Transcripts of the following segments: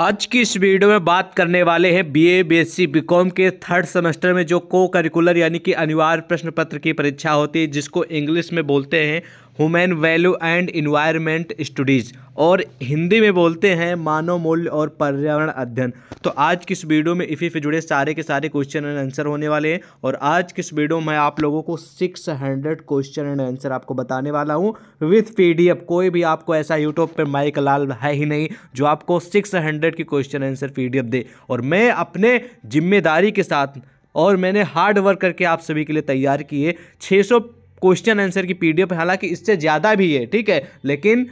आज की इस वीडियो में बात करने वाले हैं बीए, बीएससी, बीकॉम के थर्ड सेमेस्टर में जो को करिकुलर यानी कि अनिवार्य प्रश्न पत्र की परीक्षा होती है जिसको इंग्लिश में बोलते हैं human value and environment studies और हिंदी में बोलते हैं मानव मूल्य और पर्यावरण अध्ययन तो आज इस वीडियो में इफ़ी से जुड़े सारे के सारे क्वेश्चन एंड आंसर होने वाले हैं और आज किस वीडियो में आप लोगों को six hundred question and answer आपको बताने वाला हूँ विथ पीडीएफ कोई भी आपको ऐसा यूट्यूब पर माइक लाल है ही नहीं जो आपको सिक्स हंड्रेड की क्वेश्चन आंसर पी दे और मैं अपने जिम्मेदारी के साथ और मैंने हार्ड वर्क करके आप सभी के लिए तैयार किए 600 क्वेश्चन आंसर की पीडीएफ हालांकि इससे ज़्यादा भी है ठीक है लेकिन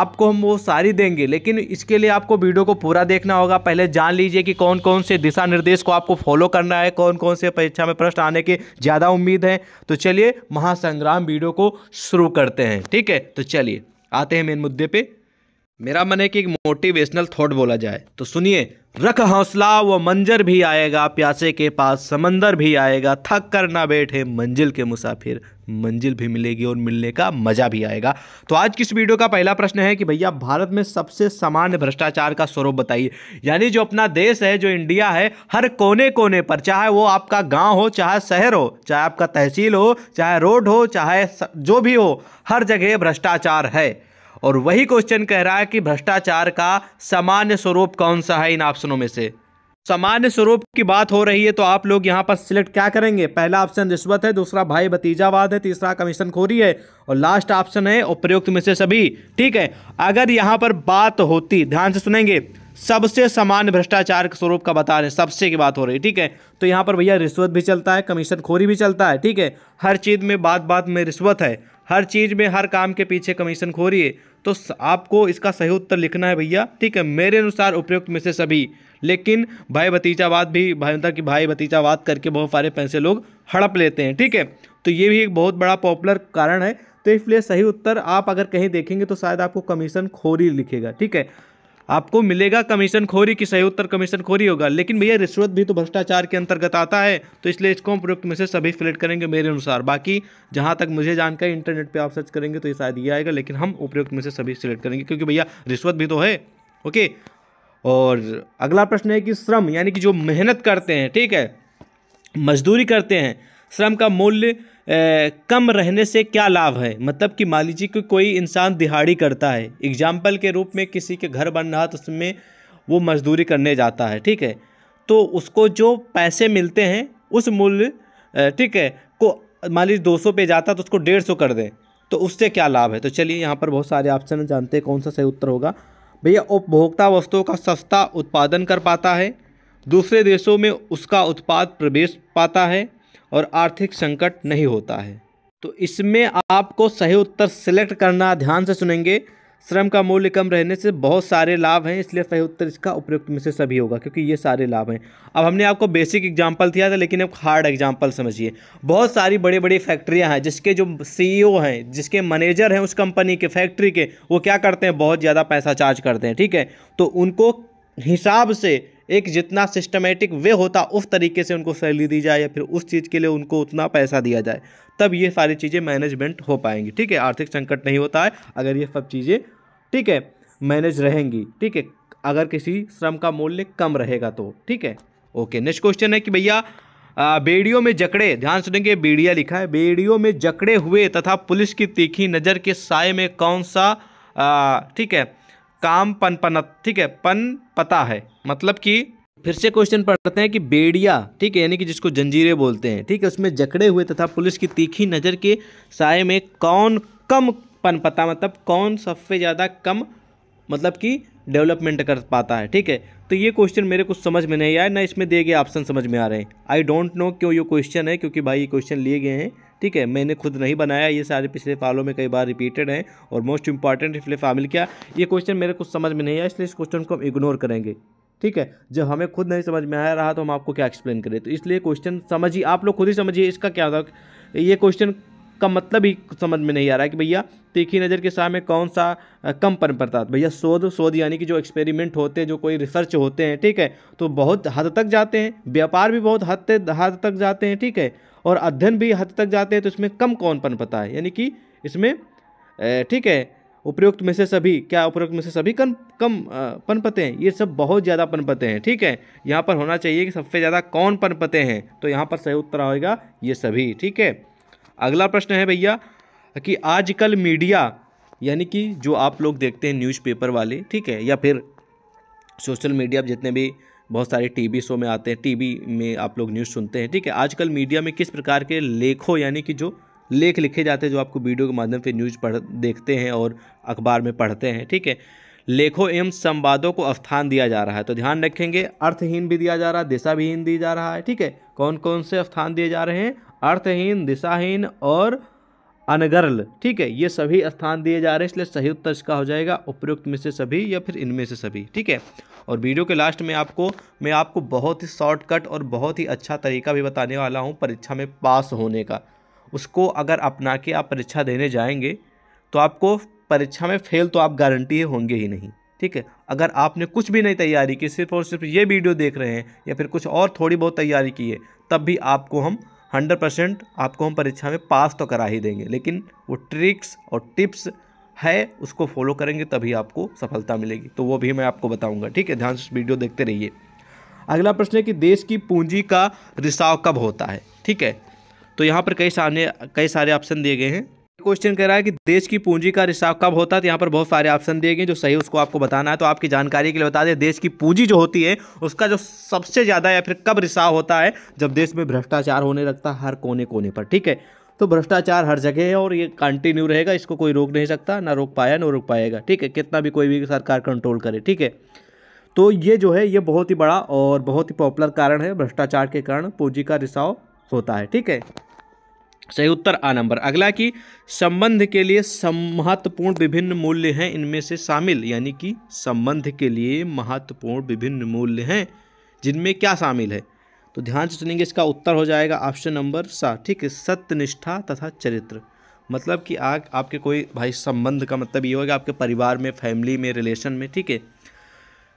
आपको हम वो सारी देंगे लेकिन इसके लिए आपको वीडियो को पूरा देखना होगा पहले जान लीजिए कि कौन कौन से दिशा निर्देश को आपको फॉलो करना है कौन कौन से परीक्षा में प्रश्न आने के ज़्यादा उम्मीद है तो चलिए महासंग्राम वीडियो को शुरू करते हैं ठीक है तो चलिए आते हैं मेन मुद्दे पर मेरा मन है कि एक मोटिवेशनल थॉट बोला जाए तो सुनिए रख हौसला वो मंजर भी आएगा प्यासे के पास समंदर भी आएगा थक कर ना बैठे मंजिल के मुसाफिर मंजिल भी मिलेगी और मिलने का मज़ा भी आएगा तो आज की इस वीडियो का पहला प्रश्न है कि भैया भारत में सबसे सामान्य भ्रष्टाचार का स्वरूप बताइए यानी जो अपना देश है जो इंडिया है हर कोने कोने पर चाहे वो आपका गाँव हो चाहे शहर हो चाहे आपका तहसील हो चाहे रोड हो चाहे जो भी हो हर जगह भ्रष्टाचार है और वही क्वेश्चन कह रहा है कि भ्रष्टाचार का सामान्य स्वरूप कौन सा है इन ऑप्शनों में से सामान्य स्वरूप की बात हो रही है तो आप लोग यहाँ पर सिलेक्ट क्या करेंगे पहला ऑप्शन रिश्वत है दूसरा भाई भतीजावाद है तीसरा कमीशन खोरी है और लास्ट ऑप्शन है उपयुक्त में से सभी ठीक है अगर यहाँ पर बात होती ध्यान से सुनेंगे सबसे सामान्य भ्रष्टाचार के स्वरूप का बता रहे सबसे की बात हो रही है ठीक है तो यहाँ पर भैया रिश्वत भी चलता है कमीशन खोरी भी चलता है ठीक है हर चीज़ में बात बात में रिश्वत है हर चीज़ में हर काम के पीछे कमीशन खोरी है तो आपको इसका सही उत्तर लिखना है भैया ठीक है मेरे अनुसार उपयुक्त में से सभी लेकिन भाई भतीजावाद भी भाई मतलब कि भाई भतीजावाद करके बहुत सारे पैसे लोग हड़प लेते हैं ठीक है तो ये भी एक बहुत बड़ा पॉपुलर कारण है तो इसलिए सही उत्तर आप अगर कहीं देखेंगे तो शायद आपको कमीशन खोरी लिखेगा ठीक है आपको मिलेगा कमीशन खोरी की सही उत्तर कमीशन खोरी होगा लेकिन भैया रिश्वत भी तो भ्रष्टाचार के अंतर्गत आता है तो इसलिए इसको हम उपयुक्त में से सभी सिलेक्ट करेंगे मेरे अनुसार बाकी जहाँ तक मुझे जानकारी इंटरनेट पर आप सर्च करेंगे तो ये शायद ये आएगा लेकिन हम उपयुक्त में से सभी सिलेक्ट करेंगे क्योंकि भैया रिश्वत भी तो है ओके और अगला प्रश्न है कि श्रम यानी कि जो मेहनत करते हैं ठीक है मजदूरी करते हैं श्रम का मूल्य कम रहने से क्या लाभ है मतलब कि मान लीजिए कि कोई इंसान दिहाड़ी करता है एग्जाम्पल के रूप में किसी के घर बन रहा तो उसमें वो मजदूरी करने जाता है ठीक है तो उसको जो पैसे मिलते हैं उस मूल्य ठीक है को मान लीजिए दो सौ पे जाता तो उसको डेढ़ सौ कर दें तो उससे क्या लाभ है तो चलिए यहाँ पर बहुत सारे ऑप्शन जानते हैं कौन सा सही उत्तर होगा भैया उपभोक्ता वस्तुओं का सस्ता उत्पादन कर पाता है दूसरे देशों में उसका उत्पाद प्रवेश पाता है और आर्थिक संकट नहीं होता है तो इसमें आपको सही उत्तर सेलेक्ट करना ध्यान से सुनेंगे श्रम का मूल्य कम रहने से बहुत सारे लाभ हैं इसलिए सही उत्तर इसका उपयुक्त में से सभी होगा क्योंकि ये सारे लाभ हैं अब हमने आपको बेसिक एग्जांपल दिया था लेकिन अब हार्ड एग्जांपल समझिए बहुत सारी बड़ी बड़ी फैक्ट्रियां हैं जिसके जो सीईओ हैं जिसके मैनेजर हैं उस कंपनी के फैक्ट्री के वो क्या करते हैं बहुत ज़्यादा पैसा चार्ज करते हैं ठीक है तो उनको हिसाब से एक जितना सिस्टमेटिक वे होता उस तरीके से उनको सैलरी दी जाए या फिर उस चीज़ के लिए उनको उतना पैसा दिया जाए तब ये सारी चीज़ें मैनेजमेंट हो पाएंगी ठीक है आर्थिक संकट नहीं होता है अगर ये सब चीज़ें ठीक है मैनेज रहेंगी ठीक है अगर किसी श्रम का मूल्य कम रहेगा तो ठीक है ओके नेक्स्ट क्वेश्चन है कि भैया बेड़ियों में जकड़े ध्यान सुनेंगे बेड़िया लिखा है बेड़ियों में जकड़े हुए तथा पुलिस की तीखी नज़र के साय में कौन सा ठीक है काम पनपनत ठीक है पन पता है मतलब कि फिर से क्वेश्चन पढ़ते हैं कि बेड़िया ठीक है यानी कि जिसको जंजीरें बोलते हैं ठीक है उसमें जकड़े हुए तथा पुलिस की तीखी नज़र के साय में कौन कम पनपता मतलब कौन सबसे ज़्यादा कम मतलब कि डेवलपमेंट कर पाता है ठीक है तो ये क्वेश्चन मेरे कुछ समझ में नहीं आया ना इसमें दिए गए ऑप्शन समझ में आ रहे हैं आई डोंट नो क्यों ये क्वेश्चन है क्योंकि भाई ये क्वेश्चन लिए गए हैं ठीक है मैंने खुद नहीं बनाया ये सारे पिछले सालों में कई बार रिपीटेड हैं और मोस्ट इंपॉर्टेंट इसलिए फामिल किया ये क्वेश्चन मेरे कुछ समझ में नहीं आया इसलिए इस क्वेश्चन को हम इग्नोर करेंगे ठीक है जब हमें खुद नहीं समझ में आया रहा तो हम आपको क्या एक्सप्लेन करें तो इसलिए क्वेश्चन समझिए आप लोग खुद ही समझिए इसका क्या होता ये क्वेश्चन का मतलब ही समझ में नहीं आ रहा है कि भैया तीखी नज़र के सामने कौन सा कम पन पड़ता है भैया शोध शोध यानी कि जो एक्सपेरिमेंट होते हैं जो कोई रिसर्च होते हैं ठीक है तो बहुत हद तक जाते हैं व्यापार भी बहुत हद हद तक जाते हैं ठीक है और अध्ययन भी हद तक जाते हैं तो इसमें कम कौनपन पता है यानी कि इसमें ठीक है उपयुक्त में से सभी क्या उपयुक्त में से सभी कम कम पनपते हैं ये सब बहुत ज़्यादा पनपते हैं ठीक है यहाँ पर होना चाहिए कि सबसे ज़्यादा कौन पनपते हैं तो यहाँ पर सही उत्तर आएगा ये सभी ठीक है अगला प्रश्न है भैया कि आजकल मीडिया यानी कि जो आप लोग देखते हैं न्यूज़पेपर वाले ठीक है या फिर सोशल मीडिया जितने भी बहुत सारे टीवी शो में आते हैं टीवी में आप लोग न्यूज़ सुनते हैं ठीक है आजकल मीडिया में किस प्रकार के लेखों यानी कि जो लेख लिखे जाते हैं जो आपको वीडियो के माध्यम से न्यूज़ पढ़ देखते हैं और अखबार में पढ़ते हैं ठीक है लेखों एवं संवादों को स्थान दिया जा रहा है तो ध्यान रखेंगे अर्थहीन भी दिया जा रहा है भीहीन दिया जा रहा है ठीक है कौन कौन से स्थान दिए जा रहे हैं अर्थहीन दिशाहीन और अनगर्ल ठीक है ये सभी स्थान दिए जा रहे हैं इसलिए सही उत्तर इसका हो जाएगा उपयुक्त में से सभी या फिर इनमें से सभी ठीक है और वीडियो के लास्ट में आपको मैं आपको बहुत ही शॉर्टकट और बहुत ही अच्छा तरीका भी बताने वाला हूँ परीक्षा में पास होने का उसको अगर अपना के आप परीक्षा देने जाएंगे तो आपको परीक्षा में फेल तो आप गारंटी होंगे ही नहीं ठीक है अगर आपने कुछ भी नहीं तैयारी की सिर्फ और सिर्फ ये वीडियो देख रहे हैं या फिर कुछ और थोड़ी बहुत तैयारी की है तब भी आपको हम हंड्रेड परसेंट आपको हम परीक्षा में पास तो करा ही देंगे लेकिन वो ट्रिक्स और टिप्स है उसको फॉलो करेंगे तभी आपको सफलता मिलेगी तो वो भी मैं आपको बताऊंगा ठीक है ध्यान से वीडियो देखते रहिए अगला प्रश्न है कि देश की पूंजी का रिसाव कब होता है ठीक है तो यहाँ पर कई सारे कई सारे ऑप्शन दिए गए हैं क्वेश्चन कह रहा है कि देश की पूंजी का रिसाव कब होता है तो यहाँ पर बहुत सारे ऑप्शन दिए गए जो सही उसको आपको बताना है तो आपकी जानकारी के लिए बता दें देश की पूंजी जो होती है उसका जो सबसे ज़्यादा या फिर कब रिसाव होता है जब देश में भ्रष्टाचार होने लगता है हर कोने कोने पर ठीक है तो भ्रष्टाचार हर जगह है और ये कंटिन्यू रहेगा इसको कोई रोक नहीं सकता ना रोक पाया ना रोक पाएगा ठीक है कितना भी कोई भी सरकार कंट्रोल करे ठीक है तो ये जो है ये बहुत ही बड़ा और बहुत ही पॉपुलर कारण है भ्रष्टाचार के कारण पूंजी का रिसाव होता है ठीक है सही उत्तर आ नंबर अगला कि संबंध के लिए महत्वपूर्ण विभिन्न मूल्य हैं इनमें से शामिल यानी कि संबंध के लिए महत्वपूर्ण विभिन्न मूल्य हैं जिनमें क्या शामिल है तो ध्यान से सुनेंगे इसका उत्तर हो जाएगा ऑप्शन नंबर सात ठीक है सत्यनिष्ठा तथा चरित्र मतलब कि आग आपके कोई भाई संबंध का मतलब ये होगा आपके परिवार में फैमिली में रिलेशन में ठीक है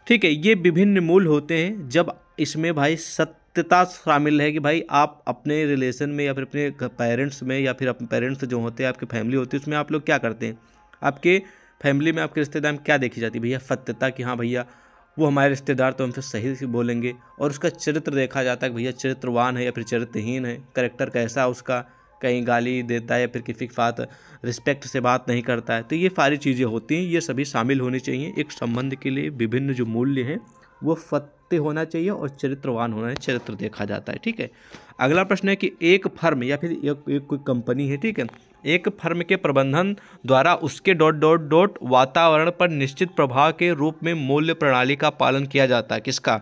ठीक है ये विभिन्न मूल होते हैं जब इसमें भाई सत्य सत्यता शामिल है कि भाई आप अपने रिलेशन में या फिर अपने पेरेंट्स में या फिर अपने पेरेंट्स जो होते हैं आपकी फैमिली होती है उसमें आप लोग क्या करते हैं आपके फैमिली में आपके रिश्तेदार में क्या देखी जाती है भैया सत्यता कि हाँ भैया वो हमारे रिश्तेदार तो हमसे सही से बोलेंगे और उसका चरित्र देखा जाता है कि भैया चरित्रवान है या फिर चरित्रहीन है करेक्टर कैसा उसका कहीं गाली देता है या फिर किसी के साथ रिस्पेक्ट से बात नहीं करता है तो ये सारी चीज़ें होती हैं ये सभी शामिल होनी चाहिए एक संबंध के लिए विभिन्न जो मूल्य हैं वो फते होना चाहिए और चरित्रवान होना चाहिए चरित्र देखा जाता है ठीक है अगला प्रश्न है कि एक फर्म या फिर एक, एक कोई कंपनी है ठीक है एक फर्म के प्रबंधन द्वारा उसके डॉट डॉट डॉट वातावरण पर निश्चित प्रभाव के रूप में मूल्य प्रणाली का पालन किया जाता है किसका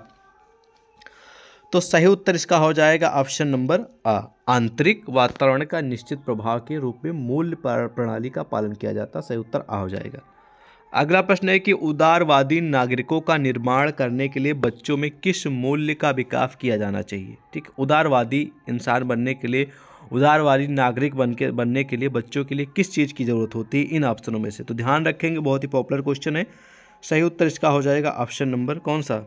तो सही उत्तर इसका हो जाएगा ऑप्शन नंबर आ आंतरिक वातावरण का निश्चित प्रभाव के रूप में मूल्य प्रणाली का पालन किया जाता सही उत्तर आ हो जाएगा अगला प्रश्न है कि उदारवादी नागरिकों का निर्माण करने के लिए बच्चों में किस मूल्य का विकास किया जाना चाहिए ठीक उदारवादी इंसान बनने के लिए उदारवादी नागरिक बन के बनने के लिए बच्चों के लिए किस चीज़ की ज़रूरत होती है इन ऑप्शनों में से तो ध्यान रखेंगे बहुत ही पॉपुलर क्वेश्चन है सही उत्तर इसका हो जाएगा ऑप्शन नंबर कौन सा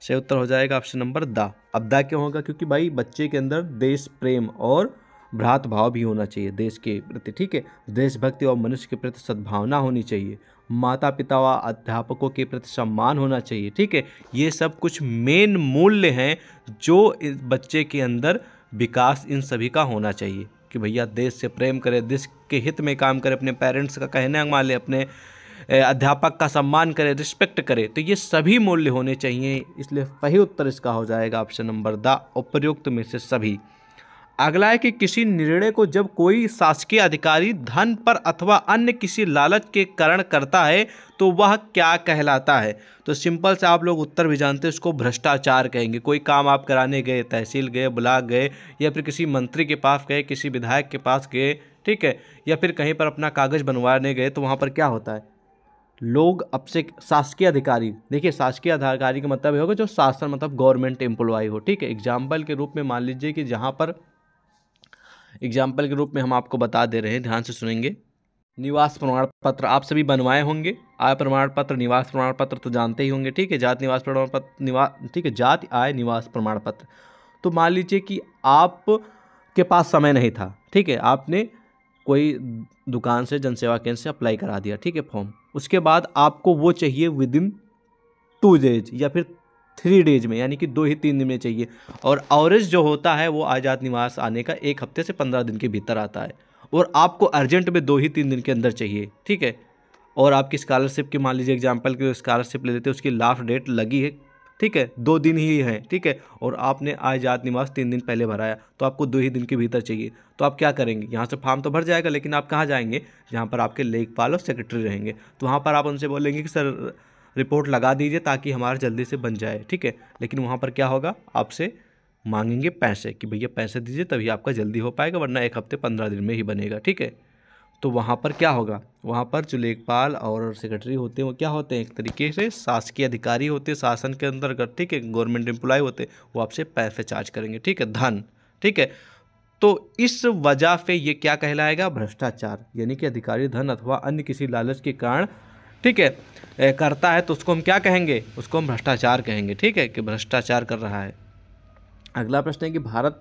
सही उत्तर हो जाएगा ऑप्शन नंबर दा अब दा क्यों होगा क्योंकि भाई बच्चे के अंदर देश प्रेम और भ्रात भाव भी होना चाहिए देश के प्रति ठीक है देशभक्ति और मनुष्य के प्रति सद्भावना होनी चाहिए माता पिता व अध्यापकों के प्रति सम्मान होना चाहिए ठीक है ये सब कुछ मेन मूल्य हैं जो इस बच्चे के अंदर विकास इन सभी का होना चाहिए कि भैया देश से प्रेम करे देश के हित में काम करे अपने पेरेंट्स का कहना मान ले अपने अध्यापक का सम्मान करे रिस्पेक्ट करे तो ये सभी मूल्य होने चाहिए इसलिए सही उत्तर इसका हो जाएगा ऑप्शन नंबर द उपयुक्त में से सभी अगला है कि किसी निर्णय को जब कोई शासकीय अधिकारी धन पर अथवा अन्य किसी लालच के कारण करता है तो वह क्या कहलाता है तो सिंपल से आप लोग उत्तर भी जानते हैं उसको भ्रष्टाचार कहेंगे कोई काम आप कराने गए तहसील गए ब्लॉक गए या फिर किसी मंत्री के पास गए किसी विधायक के पास गए ठीक है या फिर कहीं पर अपना कागज़ बनवाने गए तो वहाँ पर क्या होता है लोग अब से शासकीय अधिकारी देखिए शासकीय अधिकारी का मतलब ये होगा जो शासन मतलब गवर्नमेंट एम्प्लॉय हो ठीक है एग्जाम्पल के रूप में मान लीजिए कि जहाँ पर एग्जाम्पल के रूप में हम आपको बता दे रहे हैं ध्यान से सुनेंगे निवास प्रमाण पत्र आप सभी बनवाए होंगे आय प्रमाण पत्र निवास प्रमाण पत्र तो जानते ही होंगे ठीक है जात निवास प्रमाण पत्र निवास ठीक है जाति आय निवास प्रमाण पत्र तो मान लीजिए कि आप के पास समय नहीं था ठीक है आपने कोई दुकान से जनसेवा केंद्र से अप्लाई करा दिया ठीक है फॉर्म उसके बाद आपको वो चाहिए विद इन टू डेज या फिर थ्री डेज में यानी कि दो ही तीन दिन में चाहिए और ऑरेज जो होता है वो आज़ाद निवास आने का एक हफ्ते से पंद्रह दिन के भीतर आता है और आपको अर्जेंट में दो ही तीन दिन के अंदर चाहिए ठीक है और आपकी स्कॉलरशिप की मान लीजिए एग्जाम्पल की स्कॉलरशिप ले लेते हैं उसकी लास्ट डेट लगी है ठीक है दो दिन ही है ठीक है और आपने आजाद निवास तीन दिन पहले भराया तो आपको दो ही दिन के भीतर चाहिए तो आप क्या करेंगे यहाँ से फॉर्म तो भर जाएगा लेकिन आप कहाँ जाएंगे जहाँ पर आपके लेखपाल और सेक्रेटरी रहेंगे तो वहाँ पर आप उनसे बोलेंगे कि सर रिपोर्ट लगा दीजिए ताकि हमारा जल्दी से बन जाए ठीक है लेकिन वहाँ पर क्या होगा आपसे मांगेंगे पैसे कि भैया पैसे दीजिए तभी आपका जल्दी हो पाएगा वरना एक हफ्ते पंद्रह दिन में ही बनेगा ठीक है तो वहाँ पर क्या होगा वहाँ पर जो लेखपाल और सेक्रेटरी होते हैं वो क्या होते हैं एक तरीके से शासकीय अधिकारी होते हैं शासन के अंतर्गत ठीक है गवर्नमेंट एम्प्लॉय होते हैं वो आपसे पैसे चार्ज करेंगे ठीक है धन ठीक है तो इस वजह से ये क्या कहलाएगा भ्रष्टाचार यानी कि अधिकारी धन अथवा अन्य किसी लालच के कारण ठीक है करता है तो उसको हम क्या कहेंगे उसको हम भ्रष्टाचार कहेंगे ठीक है कि भ्रष्टाचार कर रहा है अगला प्रश्न है कि भारत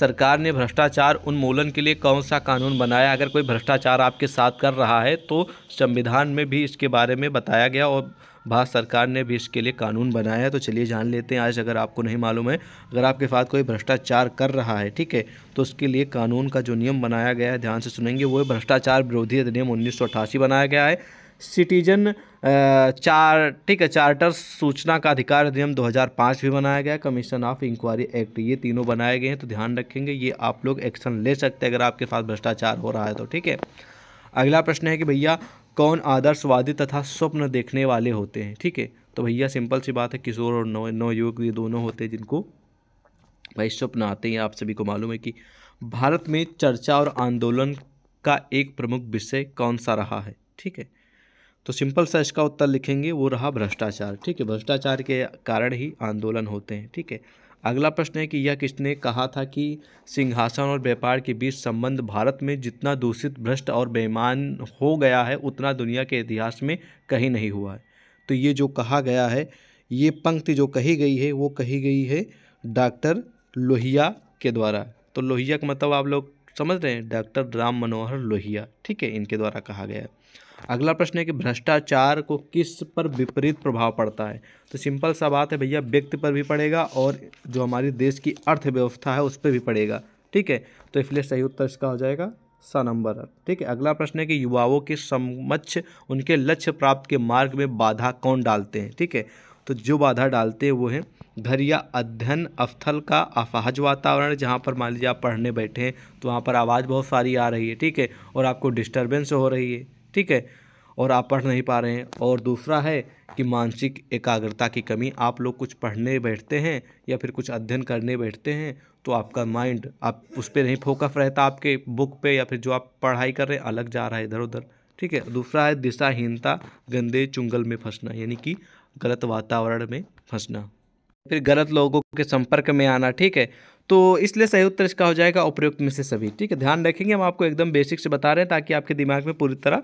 सरकार ने भ्रष्टाचार उन्मूलन के लिए कौन सा कानून बनाया अगर कोई भ्रष्टाचार आपके साथ कर रहा है तो संविधान में भी इसके बारे में बताया गया और भारत सरकार ने भी इसके लिए कानून बनाया है तो चलिए जान लेते हैं आज अगर आपको नहीं मालूम है अगर आपके साथ कोई भ्रष्टाचार कर रहा है ठीक है तो उसके लिए कानून का जो नियम बनाया गया है ध्यान से सुनेंगे वो भ्रष्टाचार विरोधी अधिनियम उन्नीस बनाया गया है सिटीजन चार ठीक है चार्टर सूचना का अधिकार अधिनियम 2005 भी बनाया गया कमीशन ऑफ इंक्वायरी एक्ट ये तीनों बनाए गए हैं तो ध्यान रखेंगे ये आप लोग एक्शन ले सकते हैं अगर आपके साथ भ्रष्टाचार हो रहा है तो ठीक है अगला प्रश्न है कि भैया कौन आदर्शवादी तथा स्वप्न देखने वाले होते हैं ठीक है तो भैया सिंपल सी बात है किशोर और नौ नवयुवक ये दोनों होते हैं जिनको भाई स्वप्न आते हैं आप सभी को मालूम है कि भारत में चर्चा और आंदोलन का एक प्रमुख विषय कौन सा रहा है ठीक है तो सिंपल सा इसका उत्तर लिखेंगे वो रहा भ्रष्टाचार ठीक है भ्रष्टाचार के कारण ही आंदोलन होते हैं ठीक है अगला प्रश्न है कि यह किसने कहा था कि सिंहासन और व्यापार के बीच संबंध भारत में जितना दूषित भ्रष्ट और बेईमान हो गया है उतना दुनिया के इतिहास में कहीं नहीं हुआ है तो ये जो कहा गया है ये पंक्ति जो कही गई है वो कही गई है डॉक्टर लोहिया के द्वारा तो लोहिया का मतलब आप लोग समझ रहे हैं डॉक्टर राम मनोहर लोहिया ठीक है इनके द्वारा कहा गया है अगला प्रश्न है कि भ्रष्टाचार को किस पर विपरीत प्रभाव पड़ता है तो सिंपल सा बात है भैया व्यक्ति पर भी पड़ेगा और जो हमारी देश की अर्थव्यवस्था है उस पर भी पड़ेगा ठीक है तो इसलिए सही उत्तर इसका हो जाएगा सा नंबर ठीक है अगला प्रश्न है कि युवाओं के समक्ष उनके लक्ष्य प्राप्त के मार्ग में बाधा कौन डालते हैं ठीक है तो जो बाधा डालते हैं वो है घर या अध्ययन स्थल का अफाहज वातावरण जहाँ पर मान लीजिए आप पढ़ने बैठे हैं तो वहाँ पर आवाज़ बहुत सारी आ रही है ठीक है और आपको डिस्टर्बेंस हो रही है ठीक है और आप पढ़ नहीं पा रहे हैं और दूसरा है कि मानसिक एकाग्रता की कमी आप लोग कुछ पढ़ने बैठते हैं या फिर कुछ अध्ययन करने बैठते हैं तो आपका माइंड आप उस पर नहीं फोकस रहता आपके बुक पे या फिर जो आप पढ़ाई कर रहे हैं अलग जा रहा है इधर उधर ठीक है दूसरा है दिशाहीनता गंदे चुंगल में फंसना यानी कि गलत वातावरण में फंसना फिर गलत लोगों के संपर्क में आना ठीक है तो इसलिए सही उत्तर इसका हो जाएगा उपयुक्त में से सभी ठीक है ध्यान रखेंगे हम आपको एकदम बेसिक से बता रहे हैं ताकि आपके दिमाग में पूरी तरह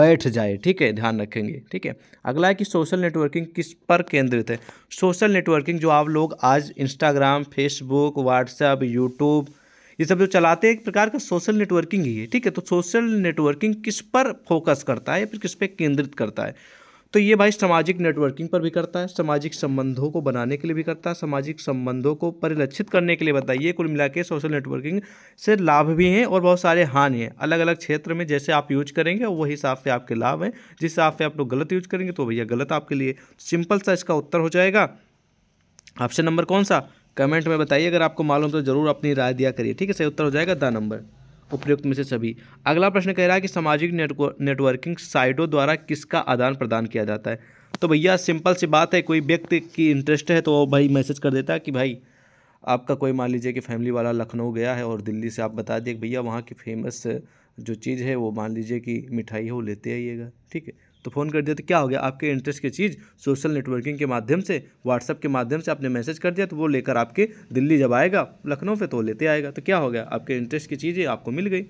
बैठ जाए ठीक है ध्यान रखेंगे ठीक है अगला है कि सोशल नेटवर्किंग किस पर केंद्रित है सोशल नेटवर्किंग जो आप लोग आज इंस्टाग्राम फेसबुक व्हाट्सएप यूट्यूब ये सब जो चलाते हैं एक प्रकार का सोशल नेटवर्किंग ही है ठीक है तो सोशल नेटवर्किंग किस पर फोकस करता है या फिर किस पर केंद्रित करता है तो ये भाई सामाजिक नेटवर्किंग पर भी करता है सामाजिक संबंधों को बनाने के लिए भी करता है सामाजिक संबंधों को परिलक्षित करने के लिए बताइए कुल मिला के सोशल नेटवर्किंग से लाभ भी हैं और बहुत सारे हानि हैं अलग अलग क्षेत्र में जैसे आप यूज करेंगे वही हिसाब से आपके लाभ हैं जिस हिसाब से आप लोग गलत यूज करेंगे तो भैया गलत आपके लिए सिंपल सा इसका उत्तर हो जाएगा ऑप्शन नंबर कौन सा कमेंट में बताइए अगर आपको मालूम तो ज़रूर अपनी राय दिया करिए ठीक है सही उत्तर हो जाएगा द नंबर उपयुक्त में से सभी अगला प्रश्न कह रहा है कि सामाजिक नेटवर्किंग साइटों द्वारा किसका आदान प्रदान किया जाता है तो भैया सिंपल सी बात है कोई व्यक्ति की इंटरेस्ट है तो भाई मैसेज कर देता है कि भाई आपका कोई मान लीजिए कि फैमिली वाला लखनऊ गया है और दिल्ली से आप बता दिए भैया वहाँ की फेमस जो चीज़ है वो मान लीजिए कि मिठाई है वो लेते आइएगा ठीक है तो फ़ोन कर दिया तो क्या हो गया आपके इंटरेस्ट की चीज़ सोशल नेटवर्किंग के माध्यम से व्हाट्सअप के माध्यम से आपने मैसेज कर दिया तो वो लेकर आपके दिल्ली जब आएगा लखनऊ से तो लेते आएगा तो क्या हो गया आपके इंटरेस्ट की चीज़ें आपको मिल गई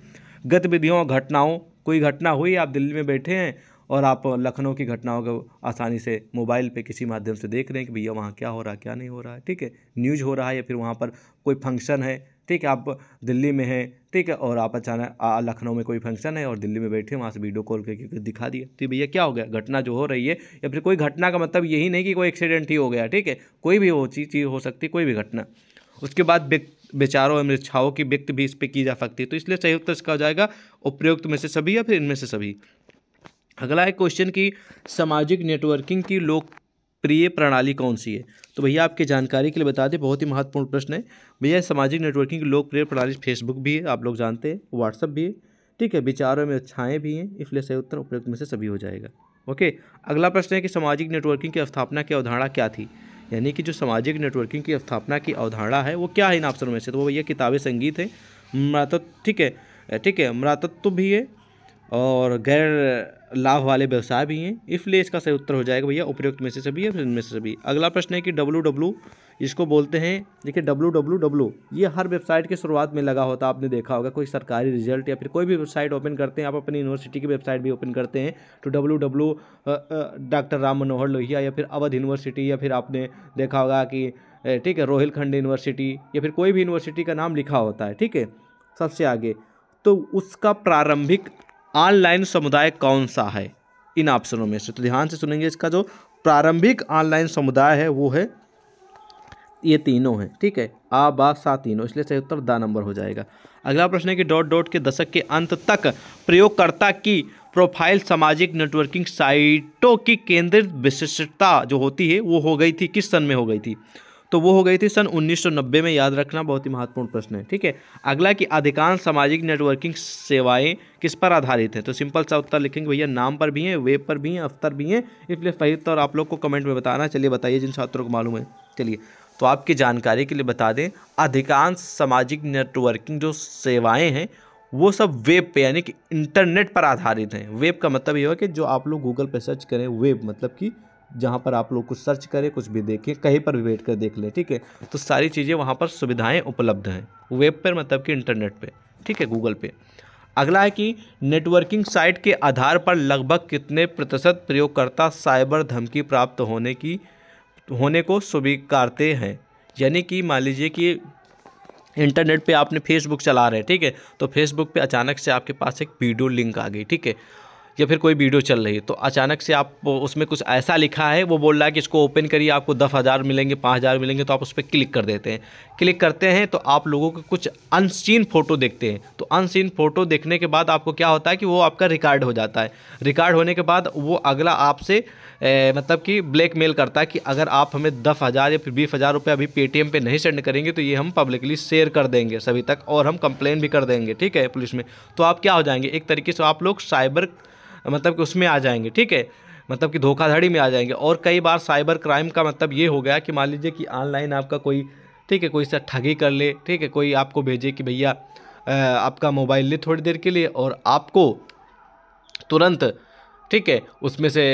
गतिविधियों घटनाओं कोई घटना हुई आप दिल्ली में बैठे हैं और आप लखनऊ की घटनाओं को आसानी से मोबाइल पे किसी माध्यम से देख रहे हैं कि भैया वहाँ क्या हो रहा है क्या नहीं हो रहा है ठीक है न्यूज़ हो रहा है या फिर वहाँ पर कोई फंक्शन है ठीक है आप दिल्ली में हैं ठीक है और आप अचानक लखनऊ में कोई फंक्शन है और दिल्ली में बैठे वहाँ से वीडियो कॉल करके दिखा दिया तो भैया क्या हो गया घटना जो हो रही है या फिर कोई घटना का मतलब यही नहीं कि कोई एक्सीडेंट ही हो गया ठीक है कोई भी वो चीज़ हो सकती कोई भी घटना उसके बाद विचारों एवं इच्छाओं की व्यक्त भी इस पर की जा सकती है तो इसलिए संयुक्त इसका हो जाएगा उपयुक्त में से सभी या फिर इनमें से सभी अगला है क्वेश्चन की सामाजिक नेटवर्किंग की लोक प्रिय प्रणाली कौन सी है तो भैया आपके जानकारी के लिए बता दें बहुत ही महत्वपूर्ण प्रश्न है भैया सामाजिक नेटवर्किंग की लोकप्रिय प्रणाली फेसबुक भी है आप लोग जानते हैं व्हाट्सअप भी है ठीक है विचारों में अच्छाएँ भी हैं इसलिए सही उत्तर उपयुक्त में से सभी हो जाएगा ओके अगला प्रश्न है कि सामाजिक नेटवर्किंग की स्थापना की अवधारणा क्या थी यानी कि जो सामाजिक नेटवर्किंग की स्थापना की अवधारणा है वो क्या है इन ऑप्शनों में से तो वो भैया किताबें संगीत है मृतत्व ठीक है ठीक है मृतत्व भी है और गैर लाभ वाले व्यवसाय भी हैं इसलिए इसका सही उत्तर हो जाएगा भैया उपयुक्त में से सभी या इनमें से सभी अगला प्रश्न है कि डब्लू डब्लू इसको बोलते हैं देखिए डब्लू डब्लू डब्लू ये हर वेबसाइट के शुरुआत में लगा होता आपने देखा होगा कोई सरकारी रिजल्ट या फिर कोई भी वेबसाइट ओपन करते हैं आप अपनी यूनिवर्सिटी की वेबसाइट भी ओपन करते हैं तो W W doctor Ram Manohar Lohia या फिर अवध यूनिवर्सिटी या फिर आपने देखा होगा कि ठीक है रोहिलखंड यूनिवर्सिटी या फिर कोई भी यूनिवर्सिटी का नाम लिखा होता है ठीक है सबसे आगे तो उसका प्रारंभिक ऑनलाइन समुदाय कौन सा है इन ऑप्शनों में से तो ध्यान से सुनेंगे इसका जो प्रारंभिक ऑनलाइन समुदाय है वो है ये तीनों हैं ठीक है आ बा सा तीनों इसलिए सही उत्तर दा नंबर हो जाएगा अगला प्रश्न है कि डॉट डॉट के दशक के अंत तक प्रयोगकर्ता की प्रोफाइल सामाजिक नेटवर्किंग साइटों की केंद्रित विशिष्टता जो होती है वो हो गई थी किस सन में हो गई थी तो वो हो गई थी सन 1990 में याद रखना बहुत ही महत्वपूर्ण प्रश्न है ठीक है अगला कि अधिकांश सामाजिक नेटवर्किंग सेवाएं किस पर आधारित हैं तो सिंपल सा उत्तर लिखेंगे भैया नाम पर भी हैं वेब पर भी हैं अफ्तर भी हैं इसलिए सही उत्तर आप लोग को कमेंट में बताना चलिए बताइए जिन छात्रों को मालूम है चलिए तो आपकी जानकारी के लिए बता दें अधिकांश सामाजिक नेटवर्किंग जो सेवाएँ हैं वो सब वेब पे यानी कि इंटरनेट पर आधारित हैं वेब का मतलब ये हुआ कि जो आप लोग गूगल पर सर्च करें वेब मतलब कि जहाँ पर आप लोग कुछ सर्च करें कुछ भी देखें कहीं पर भी बैठ कर देख लें ठीक है तो सारी चीज़ें वहाँ पर सुविधाएँ उपलब्ध हैं वेब पर मतलब कि इंटरनेट पर ठीक है गूगल पे अगला है कि नेटवर्किंग साइट के आधार पर लगभग कितने प्रतिशत प्रयोगकर्ता साइबर धमकी प्राप्त होने की होने को स्वीकारते हैं यानी कि मान लीजिए कि इंटरनेट पे आपने फेसबुक चला रहे हैं ठीक है तो फेसबुक पे अचानक से आपके पास एक वीडियो लिंक आ गई ठीक है या फिर कोई वीडियो चल रही है तो अचानक से आप उसमें कुछ ऐसा लिखा है वो बोल रहा है कि इसको ओपन करिए आपको दस हज़ार मिलेंगे पाँच हज़ार मिलेंगे तो आप उस पर क्लिक कर देते हैं क्लिक करते हैं तो आप लोगों के कुछ अनसीन फ़ोटो देखते हैं तो अनसीन फ़ोटो देखने के बाद आपको क्या होता है कि वो आपका रिकॉर्ड हो जाता है रिकॉर्ड होने के बाद वो अगला आपसे मतलब कि ब्लैकमेल करता है कि अगर आप हमें दस हज़ार या फिर बीस हज़ार रुपये अभी पेटीएम पे नहीं सेंड करेंगे तो ये हम पब्लिकली शेयर कर देंगे सभी तक और हम कंप्लेन भी कर देंगे ठीक है पुलिस में तो आप क्या हो जाएंगे एक तरीके से आप लोग साइबर मतलब कि उसमें आ जाएंगे ठीक है मतलब कि धोखाधड़ी में आ जाएंगे और कई बार साइबर क्राइम का मतलब ये हो गया कि मान लीजिए कि ऑनलाइन आपका कोई ठीक है कोई सा ठगी कर ले ठीक है कोई आपको भेजे कि भैया आपका मोबाइल ले थोड़ी देर के लिए और आपको तुरंत ठीक है उसमें से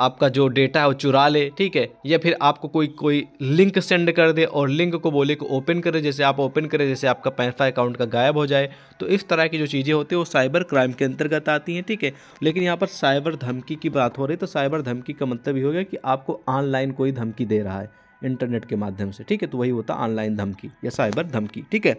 आपका जो डेटा है वो चुरा ले ठीक है या फिर आपको कोई कोई लिंक सेंड कर दे और लिंक को बोले को ओपन करे जैसे आप ओपन करें जैसे आपका पैसा अकाउंट का गायब हो जाए तो इस तरह की जो चीज़ें होती है वो साइबर क्राइम के अंतर्गत आती हैं ठीक है थीके? लेकिन यहाँ पर साइबर धमकी की बात हो रही है तो साइबर धमकी का मतलब ये हो गया कि आपको ऑनलाइन कोई धमकी दे रहा है इंटरनेट के माध्यम से ठीक है तो वही होता ऑनलाइन धमकी या साइबर धमकी ठीक है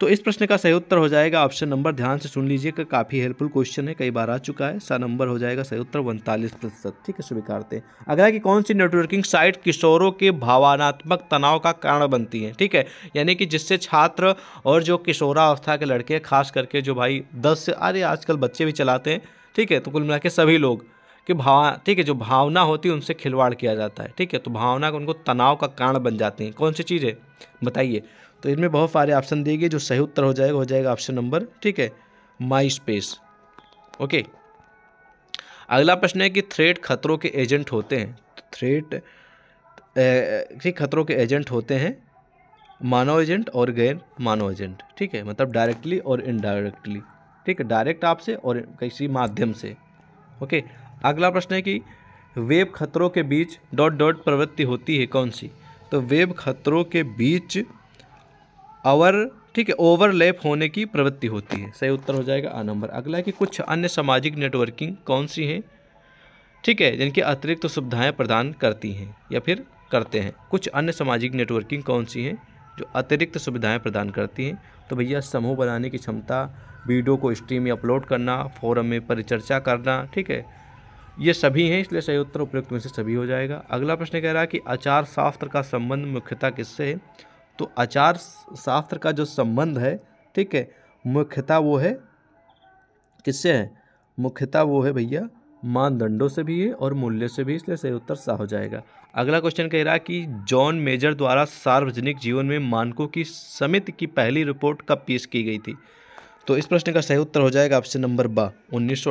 तो इस प्रश्न का सही उत्तर हो जाएगा ऑप्शन नंबर ध्यान से सुन लीजिए कि काफ़ी हेल्पफुल क्वेश्चन है कई बार आ चुका है सा नंबर हो जाएगा सही उत्तर उनतालीस प्रतिशत ठीक है स्वीकारते हैं अगला कि कौन सी नेटवर्किंग साइट किशोरों के भावनात्मक तनाव का कारण बनती है ठीक है यानी कि जिससे छात्र और जो किशोरावस्था के लड़के खास करके जो भाई दस से अरे आजकल बच्चे भी चलाते हैं ठीक है तो कुल मिला सभी लोग कि भाव ठीक है जो भावना होती है उनसे खिलवाड़ किया जाता है ठीक है तो भावना उनको तनाव का कारण बन जाती है कौन सी चीज़ है बताइए तो इनमें बहुत सारे ऑप्शन देगी जो सही उत्तर हो जाएगा हो जाएगा ऑप्शन नंबर ठीक है माई स्पेस ओके अगला प्रश्न है कि थ्रेट खतरों के एजेंट होते हैं थ्रेट ठीक खतरों के एजेंट होते हैं मानव एजेंट और गैर मानव एजेंट ठीक है मतलब डायरेक्टली और इनडायरेक्टली ठीक है डायरेक्ट आपसे और किसी माध्यम से ओके अगला प्रश्न है कि वेब खतरों के बीच डॉट डॉट प्रवृत्ति होती है कौन सी तो वेब खतरों के बीच अवर ठीक है ओवरलैप होने की प्रवृत्ति होती है सही उत्तर हो जाएगा आ नंबर अगला है कि कुछ अन्य सामाजिक नेटवर्किंग कौन सी हैं ठीक है जिनकी अतिरिक्त तो सुविधाएं प्रदान करती हैं या फिर करते हैं कुछ अन्य सामाजिक नेटवर्किंग कौन सी हैं जो अतिरिक्त तो सुविधाएं प्रदान करती हैं तो भैया समूह बनाने की क्षमता वीडियो को स्ट्रीम में अपलोड करना फोरम में परिचर्चा करना ठीक है ये सभी हैं इसलिए सही उत्तर उपयुक्त में से सभी हो जाएगा अगला प्रश्न कह रहा है कि आचार शास्त्र का संबंध मुख्यता किससे है तो आचार शास्त्र का जो संबंध है ठीक है मुख्यता वो है किससे है मुख्यता वो है भैया मानदंडों से भी है और मूल्य से भी इसलिए सही उत्तर सा हो जाएगा अगला क्वेश्चन कह रहा है कि जॉन मेजर द्वारा सार्वजनिक जीवन में मानकों की समिति की पहली रिपोर्ट कब पेश की गई थी तो इस प्रश्न का सही उत्तर हो जाएगा ऑप्शन नंबर ब उन्नीस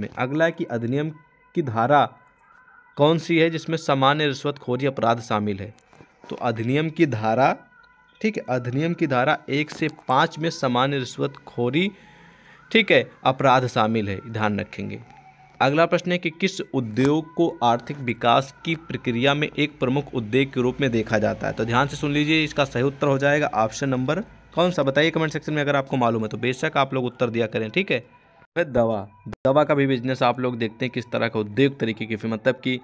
में अगला है कि अधिनियम की धारा कौन सी है जिसमें सामान्य रिश्वतखोरी अपराध शामिल है तो अधिनियम की धारा ठीक है अधिनियम की धारा एक से पाँच में सामान्य रिश्वत खोरी ठीक है अपराध शामिल है ध्यान रखेंगे अगला प्रश्न है कि किस उद्योग को आर्थिक विकास की प्रक्रिया में एक प्रमुख उद्योग के रूप में देखा जाता है तो ध्यान से सुन लीजिए इसका सही उत्तर हो जाएगा ऑप्शन नंबर कौन सा बताइए कमेंट सेक्शन में अगर आपको मालूम है तो बेशक आप लोग उत्तर दिया करें ठीक है दवा दवा का भी बिजनेस आप लोग देखते हैं किस तरह का उद्योग तरीके की फिर मतलब कि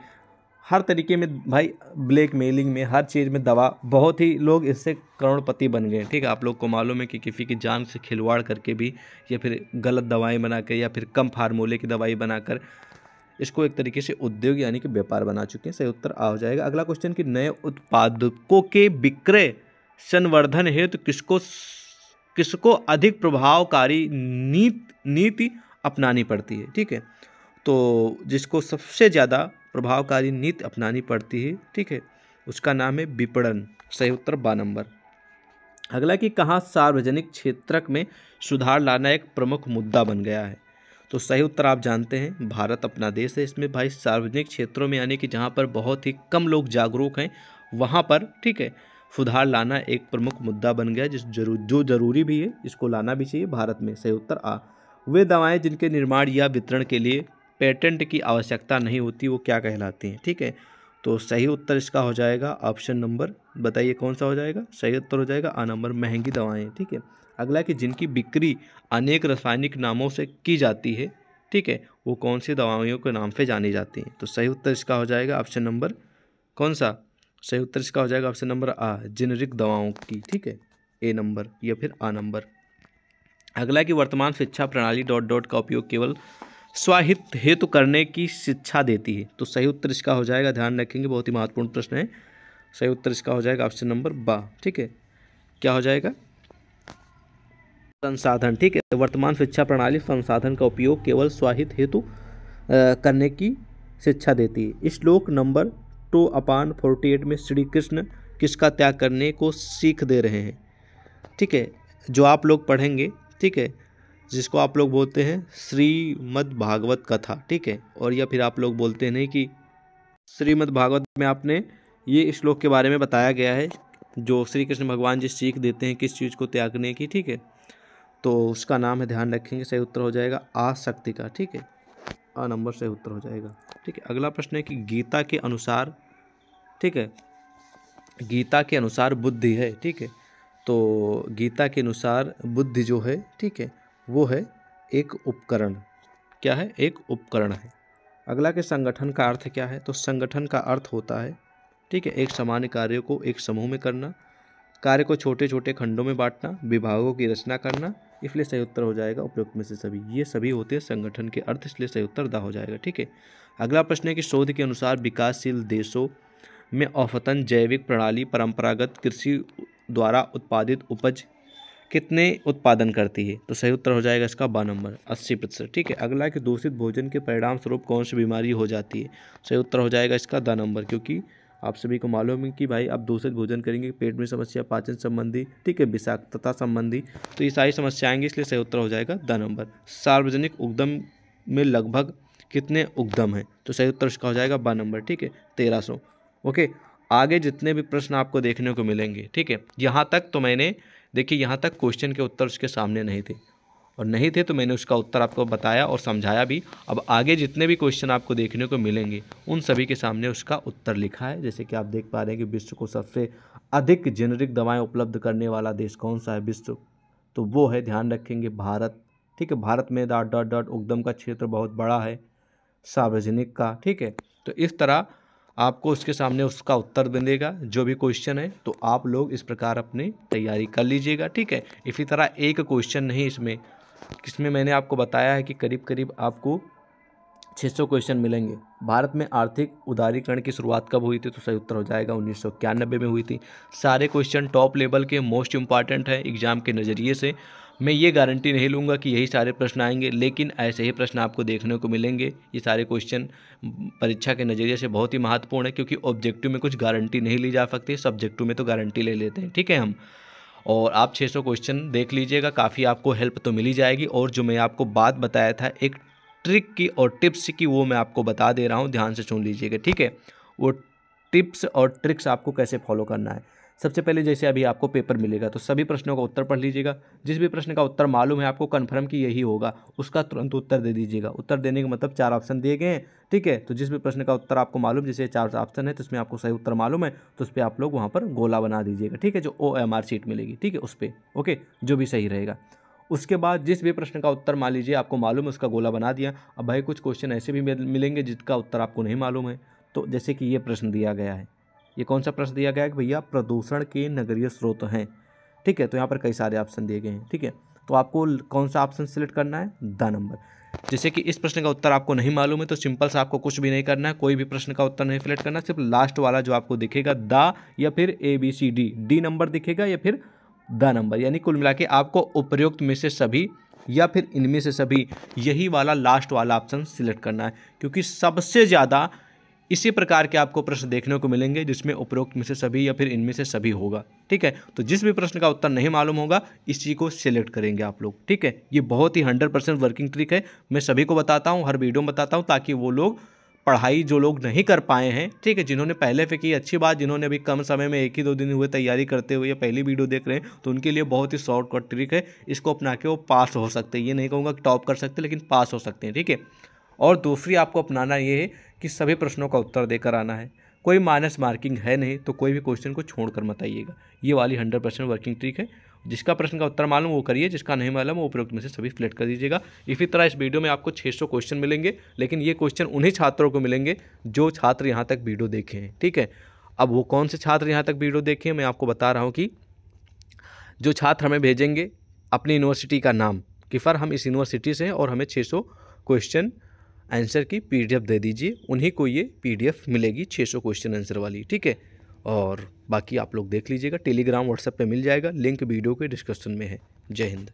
हर तरीके में भाई ब्लैक मेलिंग में हर चीज़ में दवा बहुत ही लोग इससे करोड़पति बन गए ठीक है आप लोग को मालूम है कि किसी की जान से खिलवाड़ करके भी या फिर गलत दवाएं बनाकर या फिर कम फार्मूले की दवाई बनाकर इसको एक तरीके से उद्योग यानी कि व्यापार बना चुके हैं सही उत्तर आ जाएगा अगला क्वेश्चन कि नए उत्पादकों के विक्रय संवर्धन हेतु तो किसको किसको अधिक प्रभावकारी नीति नीति अपनानी पड़ती है ठीक है तो जिसको सबसे ज़्यादा प्रभावकारी नीति अपनानी पड़ती है ठीक है उसका नाम है विपणन सही उत्तर बा नंबर अगला कि कहाँ सार्वजनिक क्षेत्रक में सुधार लाना एक प्रमुख मुद्दा बन गया है तो सही उत्तर आप जानते हैं भारत अपना देश है इसमें भाई सार्वजनिक क्षेत्रों में यानी कि जहाँ पर बहुत ही कम लोग जागरूक हैं वहाँ पर ठीक है सुधार लाना एक प्रमुख मुद्दा बन गया जिस जरूर जो जरूरी भी है इसको लाना भी चाहिए भारत में सही उत्तर आ वे दवाएं जिनके निर्माण या वितरण के लिए पेटेंट की आवश्यकता नहीं होती वो क्या कहलाती हैं ठीक है तो सही उत्तर इसका हो जाएगा ऑप्शन नंबर बताइए कौन सा हो जाएगा सही उत्तर हो जाएगा आ नंबर महंगी दवाएं ठीक है अगला कि जिनकी बिक्री अनेक रासायनिक नामों से की जाती है ठीक है वो कौन सी दवाइयों के नाम से जानी जाती हैं तो सही उत्तर इसका हो जाएगा ऑप्शन नंबर कौन सा सही उत्तर इसका हो जाएगा ऑप्शन नंबर आ जेनरिक दवाओं की ठीक है ए नंबर या फिर आ नंबर अगला कि वर्तमान शिक्षा प्रणाली डॉट डॉट का उपयोग केवल स्वाहित हेतु करने की शिक्षा देती है तो सही उत्तर इसका हो जाएगा ध्यान रखेंगे बहुत ही महत्वपूर्ण प्रश्न है सही उत्तर इसका हो जाएगा ऑप्शन नंबर बा ठीक है क्या हो जाएगा संसाधन ठीक है वर्तमान शिक्षा प्रणाली संसाधन का उपयोग केवल स्वाहित हेतु करने की शिक्षा देती है श्लोक नंबर टू अपान फोर्टी एट में श्री कृष्ण किसका त्याग करने को सीख दे रहे हैं ठीक है जो आप लोग पढ़ेंगे ठीक है जिसको आप लोग बोलते हैं श्रीमद् भागवत कथा ठीक है और या फिर आप लोग बोलते हैं नहीं कि श्रीमद् भागवत में आपने ये श्लोक के बारे में बताया गया है जो श्री कृष्ण भगवान जी सीख देते हैं किस चीज़ को त्यागने की ठीक है तो उसका नाम है ध्यान रखेंगे सही उत्तर हो जाएगा आसक्ति का ठीक है आ नंबर सही उत्तर हो जाएगा ठीक है अगला प्रश्न है कि गीता के अनुसार ठीक है गीता के अनुसार बुद्धि है ठीक है तो गीता के अनुसार बुद्धि जो है ठीक है वो है एक उपकरण क्या है एक उपकरण है अगला के संगठन का अर्थ क्या है तो संगठन का अर्थ होता है ठीक है एक सामान्य कार्यों को एक समूह में करना कार्य को छोटे छोटे खंडों में बांटना विभागों की रचना करना इसलिए सही उत्तर हो जाएगा उपयुक्त में से सभी ये सभी होते हैं संगठन के अर्थ इसलिए सही उत्तर दा हो जाएगा ठीक है अगला प्रश्न है कि शोध के अनुसार विकासशील देशों में औफतन जैविक प्रणाली परंपरागत कृषि द्वारा उत्पादित उपज कितने उत्पादन करती है तो सही उत्तर हो जाएगा इसका बा नंबर अस्सी प्रतिशत ठीक है अगला कि दूषित भोजन के परिणाम स्वरूप कौन सी बीमारी हो जाती है सही उत्तर हो जाएगा इसका द नंबर क्योंकि आप सभी को मालूम है कि भाई आप दूषित भोजन करेंगे पेट में समस्या पाचन संबंधी ठीक है विषाक्तता संबंधी तो ये सारी समस्या आएंगी इसलिए सही उत्तर हो जाएगा द नंबर सार्वजनिक उद्यम में लगभग कितने उद्यम हैं तो सही उत्तर इसका हो जाएगा ब नंबर ठीक है तेरह सौ ओके आगे जितने भी प्रश्न आपको देखने को मिलेंगे ठीक है यहाँ तक तो मैंने देखिए यहाँ तक क्वेश्चन के उत्तर उसके सामने नहीं थे और नहीं थे तो मैंने उसका उत्तर आपको बताया और समझाया भी अब आगे जितने भी क्वेश्चन आपको देखने को मिलेंगे उन सभी के सामने उसका उत्तर लिखा है जैसे कि आप देख पा रहे हैं कि विश्व को सबसे अधिक जेनरिक दवाएं उपलब्ध करने वाला देश कौन सा है विश्व तो वो है ध्यान रखेंगे भारत ठीक है भारत में डॉट डॉट डॉट उद्यम का क्षेत्र बहुत बड़ा है सार्वजनिक का ठीक है तो इस तरह आपको उसके सामने उसका उत्तर मिलेगा जो भी क्वेश्चन है तो आप लोग इस प्रकार अपनी तैयारी कर लीजिएगा ठीक है इसी तरह एक क्वेश्चन नहीं इसमें इसमें मैंने आपको बताया है कि करीब करीब आपको सौ क्वेश्चन मिलेंगे भारत में आर्थिक उदारीकरण की शुरुआत कब हुई थी तो सही उत्तर हो जाएगा उन्नीस में हुई थी सारे क्वेश्चन टॉप लेवल के मोस्ट इंपॉर्टेंट हैं एग्जाम के नज़रिए से मैं ये गारंटी नहीं लूँगा कि यही सारे प्रश्न आएंगे लेकिन ऐसे ही प्रश्न आपको देखने को मिलेंगे ये सारे क्वेश्चन परीक्षा के नज़रिए से बहुत ही महत्वपूर्ण है क्योंकि ऑब्जेक्टिव में कुछ गारंटी नहीं ली जा सकती सब्जेक्टिव में तो गारंटी ले लेते हैं ठीक है हम और आप 600 क्वेश्चन देख लीजिएगा काफ़ी आपको हेल्प तो मिली जाएगी और जो मैं आपको बात बताया था एक ट्रिक की और टिप्स की वो मैं आपको बता दे रहा हूँ ध्यान से सुन लीजिएगा ठीक है वो टिप्स और ट्रिक्स आपको कैसे फॉलो करना है सबसे पहले जैसे अभी आपको पेपर मिलेगा तो सभी प्रश्नों का उत्तर पढ़ लीजिएगा जिस भी प्रश्न का उत्तर मालूम है आपको कन्फर्म कि यही होगा उसका तुरंत उत्तर दे दीजिएगा उत्तर देने का मतलब चार ऑप्शन दिए गए हैं ठीक है तो जिस भी प्रश्न का उत्तर आपको मालूम जैसे चार ऑप्शन है तो उसमें आपको सही उत्तर मालूम है तो उस पर आप लोग वहाँ पर गोला बना दीजिएगा ठीक है जो ओ एम आर सीट मिलेगी ठीक है उस पर ओके जो भी सही रहेगा उसके बाद जिस भी प्रश्न का उत्तर मान लीजिए आपको मालूम है उसका गोला बना दिया अब भाई कुछ क्वेश्चन ऐसे भी मिलेंगे जिसका उत्तर आपको नहीं मालूम है तो जैसे कि ये प्रश्न दिया गया है ये कौन सा प्रश्न दिया गया है कि भैया प्रदूषण के नगरीय स्रोत हैं ठीक है तो यहाँ पर कई सारे ऑप्शन दिए गए हैं ठीक है तो आपको कौन सा ऑप्शन सेलेक्ट करना है द नंबर जैसे कि इस प्रश्न का उत्तर आपको नहीं मालूम है तो सिंपल सा आपको कुछ भी नहीं करना है कोई भी प्रश्न का उत्तर नहीं सिलेक्ट करना सिर्फ लास्ट वाला जो आपको दिखेगा द या फिर A B C D D number दिखेगा या फिर द नंबर यानी कुल मिला आपको उपयुक्त में से सभी या फिर इनमें से सभी यही वाला लास्ट वाला ऑप्शन सिलेक्ट करना है क्योंकि सबसे ज़्यादा इसी प्रकार के आपको प्रश्न देखने को मिलेंगे जिसमें उपरोक्त में से सभी या फिर इनमें से सभी होगा ठीक है तो जिस भी प्रश्न का उत्तर नहीं मालूम होगा इसी को सिलेक्ट करेंगे आप लोग ठीक है ये बहुत ही हंड्रेड परसेंट वर्किंग ट्रिक है मैं सभी को बताता हूँ हर वीडियो में बताता हूँ ताकि वो लोग पढ़ाई जो लोग नहीं कर पाए हैं ठीक है जिन्होंने पहले पे की अच्छी बात जिन्होंने अभी कम समय में एक ही दो दिन हुए तैयारी करते हुए या पहली वीडियो देख रहे हैं तो उनके लिए बहुत ही शॉर्टकट ट्रिक है इसको अपना के वो पास हो सकते हैं ये नहीं कहूँगा टॉप कर सकते लेकिन पास हो सकते हैं ठीक है और दूसरी आपको अपनाना ये है कि सभी प्रश्नों का उत्तर देकर आना है कोई माइनस मार्किंग है नहीं तो कोई भी क्वेश्चन को छोड़ कर मत आइएगा ये वाली हंड्रेड परसेंट वर्किंग ट्रिक है जिसका प्रश्न का उत्तर मालूम वो करिए जिसका नहीं मालूम वो उपयुक्त में से सभी सिलेक्ट कर दीजिएगा इसी तरह इस वीडियो में आपको 600 क्वेश्चन मिलेंगे लेकिन ये क्वेश्चन उन्हीं छात्रों को मिलेंगे जो छात्र यहाँ तक वीडियो देखे हैं ठीक है अब वो कौन से छात्र यहाँ तक वीडियो देखे हैं मैं आपको बता रहा हूँ कि जो छात्र हमें भेजेंगे अपनी यूनिवर्सिटी का नाम कि फर हम इस यूनिवर्सिटी से हैं और हमें छः क्वेश्चन आंसर की पी दे दीजिए उन्हीं को ये पी मिलेगी छः क्वेश्चन आंसर वाली ठीक है और बाकी आप लोग देख लीजिएगा टेलीग्राम व्हाट्सएप पे मिल जाएगा लिंक वीडियो के डिस्क्रिप्शन में है जय हिंद